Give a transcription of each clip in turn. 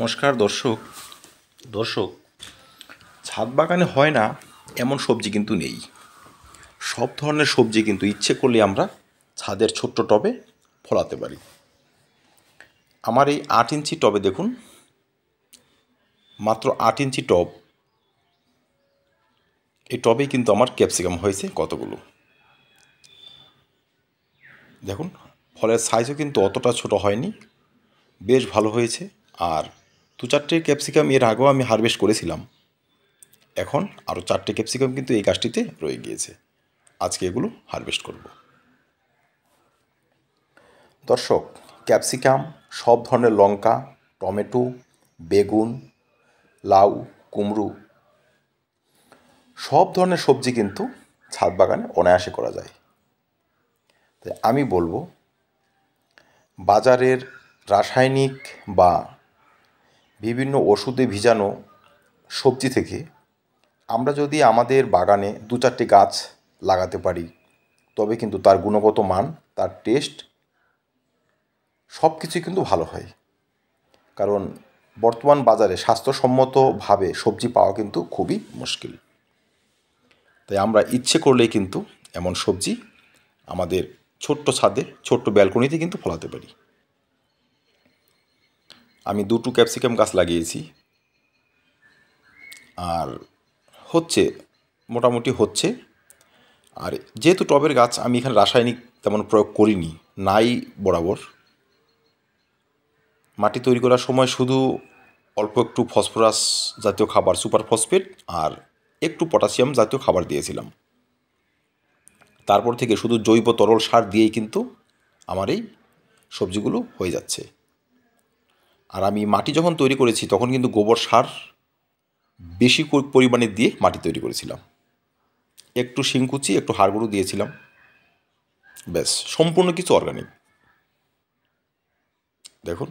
নমস্কার দর্শক দর্শক ছাদ বাগানে হয় না এমন সবজি কিন্তু নেই সব ধরনের সবজি কিন্তু ইচ্ছে করলে আমরা ছাদের ছোট্ট টবে ফলাতে পারি আমার এই আট ইঞ্চি টবে দেখুন মাত্র আট ইঞ্চি টব এই টবে কিন্তু আমার ক্যাপসিকাম হয়েছে কতগুলো দেখুন ফলের সাইজও কিন্তু অতটা ছোট হয়নি বেশ ভালো হয়েছে আর দু চারটে ক্যাপসিকাম এর আগেও আমি হারভেস্ট করেছিলাম এখন আরও চারটে ক্যাপসিকাম কিন্তু এই গাছটিতে রয়ে গিয়েছে আজকে এগুলো হারভেস্ট করব দর্শক ক্যাপসিকাম সব ধরনের লঙ্কা টমেটো বেগুন লাউ কুমড়ো সব ধরনের সবজি কিন্তু ছাদ বাগানে অনায়াসে করা যায় তাই আমি বলবো বাজারের রাসায়নিক বা বিভিন্ন ওষুধে ভিজানো সবজি থেকে আমরা যদি আমাদের বাগানে দু চারটি গাছ লাগাতে পারি তবে কিন্তু তার গুণগত মান তার টেস্ট সব কিছুই কিন্তু ভালো হয় কারণ বর্তমান বাজারে স্বাস্থ্যসম্মতভাবে সবজি পাওয়া কিন্তু খুবই মুশকিল তাই আমরা ইচ্ছে করলেই কিন্তু এমন সবজি আমাদের ছোট্ট ছাদে ছোট্ট ব্যালকনিতে কিন্তু ফলাতে পারি আমি দুটো ক্যাপসিকাম গাছ লাগিয়েছি আর হচ্ছে মোটামুটি হচ্ছে আর যেহেতু টবের গাছ আমি এখানে রাসায়নিক তেমন প্রয়োগ করিনি নাই বরাবর মাটি তৈরি করার সময় শুধু অল্প একটু ফসফরাস জাতীয় খাবার সুপার ফসফেট আর একটু পটাশিয়াম জাতীয় খাবার দিয়েছিলাম তারপর থেকে শুধু জৈব তরল সার দিয়েই কিন্তু আমার এই সবজিগুলো হয়ে যাচ্ছে আর আমি মাটি যখন তৈরি করেছি তখন কিন্তু গোবর সার বেশি পরিমাণে দিয়ে মাটি তৈরি করেছিলাম একটু শিংকুচি একটু হাড়গুড়ো দিয়েছিলাম ব্যাস সম্পূর্ণ কিছু অর্গানিক দেখুন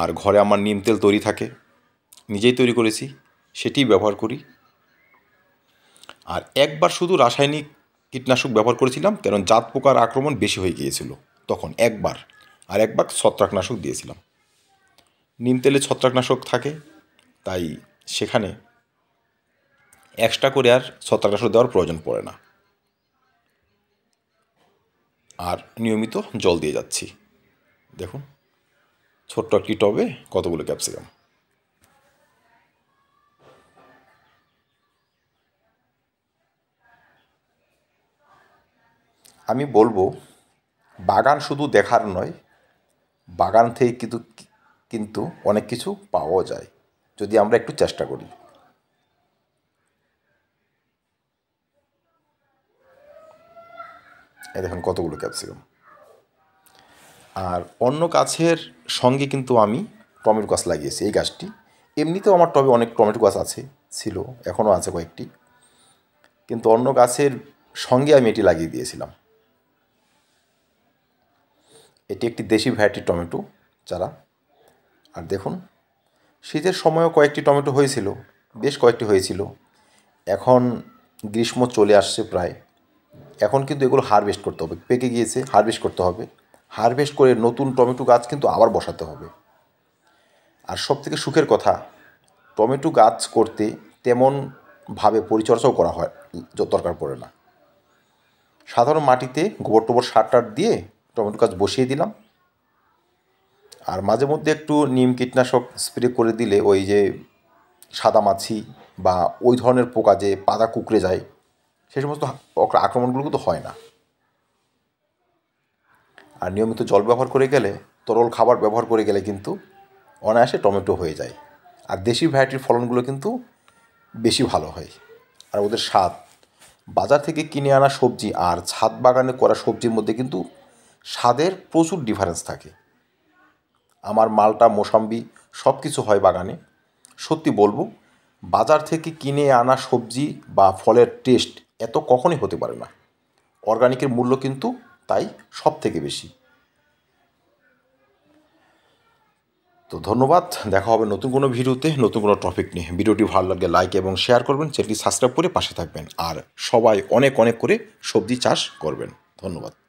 আর ঘরে আমার নিম তেল তৈরি থাকে নিজেই তৈরি করেছি সেটি ব্যবহার করি আর একবার শুধু রাসায়নিক কীটনাশক ব্যবহার করেছিলাম কারণ জাত পোকার আক্রমণ বেশি হয়ে গিয়েছিল তখন একবার আর একবার ছত্রাকনাশক দিয়েছিলাম নিম তেলে ছত্রাকনাশক থাকে তাই সেখানে এক্সট্রা করে আর ছত্রাকনাশক দেওয়ার প্রয়োজন পড়ে না আর নিয়মিত জল দিয়ে যাচ্ছি দেখুন ছোট্ট একটি টবে কতগুলো ক্যাপসিকাম আমি বলবো বাগান শুধু দেখার নয় বাগান থেকে কিন্তু কিন্তু অনেক কিছু পাওয়াও যায় যদি আমরা একটু চেষ্টা করি এ দেখুন কতগুলো ক্যাপসিকাম আর অন্য গাছের সঙ্গে কিন্তু আমি টমেটো গাছ লাগিয়েছি এই গাছটি এমনিতেও আমার টবে অনেক টমেটো গাছ আছে ছিল এখনও আছে কয়েকটি কিন্তু অন্য গাছের সঙ্গে আমি এটি লাগিয়ে দিয়েছিলাম এটি একটি দেশি ভ্যারাইটির টমেটো যারা আর দেখুন শীতের সময়ও কয়েকটি টমেটো হয়েছিল বেশ কয়েকটি হয়েছিল এখন গ্রীষ্ম চলে আসছে প্রায় এখন কিন্তু এগুলো হারভেস্ট করতে হবে পেকে গিয়েছে হারভেস্ট করতে হবে হারভেস্ট করে নতুন টমেটো গাছ কিন্তু আবার বসাতে হবে আর সবথেকে সুখের কথা টমেটো গাছ করতে তেমনভাবে পরিচর্যাও করা হয় দরকার পড়ে না সাধারণ মাটিতে গোবর টোবর সার টার দিয়ে টমেটো গাছ বসিয়ে দিলাম আর মাঝে মধ্যে একটু নিম কীটনাশক স্প্রে করে দিলে ওই যে সাদা মাছি বা ওই ধরনের পোকা যে পাতা কুকড়ে যায় সে সমস্ত আক্রমণগুলো কিন্তু হয় না আর নিয়মিত জল ব্যবহার করে গেলে তরল খাবার ব্যবহার করে গেলে কিন্তু অনায়াসে টমেটো হয়ে যায় আর দেশি ভ্যারাইটির ফলনগুলো কিন্তু বেশি ভালো হয় আর ওদের স্বাদ বাজার থেকে কিনে আনা সবজি আর ছাদ বাগানে করা সবজির মধ্যে কিন্তু স্বাদের প্রচুর ডিফারেন্স থাকে আমার মালটা মোসাম্বি সব কিছু হয় বাগানে সত্যি বলবো বাজার থেকে কিনে আনা সবজি বা ফলের টেস্ট এত কখনই হতে পারে না অর্গানিকের মূল্য কিন্তু তাই সব থেকে বেশি তো ধন্যবাদ দেখা হবে নতুন কোনো ভিডিওতে নতুন কোনো টপিক নিয়ে ভিডিওটি ভালো লাগলে লাইক এবং শেয়ার করবেন চ্যানেলটি সাবস্ক্রাইব করে পাশে থাকবেন আর সবাই অনেক অনেক করে সবজি চাষ করবেন ধন্যবাদ